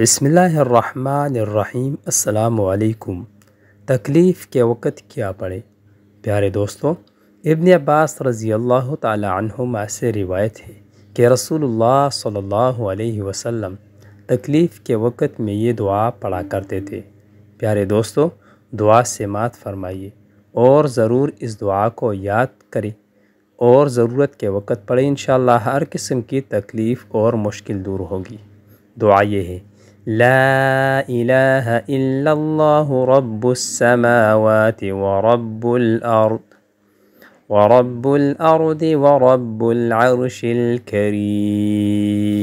بسم اللہ الرحمن الرحیم السلام علیکم تکلیف کے وقت کیا پڑھے پیارے دوستوں ابن عباس رضی اللہ تعالی عنہما سے روایت ہے کہ رسول اللہ صلی اللہ علیہ وسلم تکلیف کے وقت میں یہ دعا پڑھا کرتے تھے پیارے دوستوں دعا سے مات فرمائیے اور ضرور اس دعا کو یاد کریں اور ضرورت کے وقت پڑھیں انشاءاللہ ہر قسم کی تکلیف اور مشکل دور ہوگی دعا یہ ہے لا إله إلا الله رب السماوات ورب الأرض ورب الأرض ورب العرش الكريم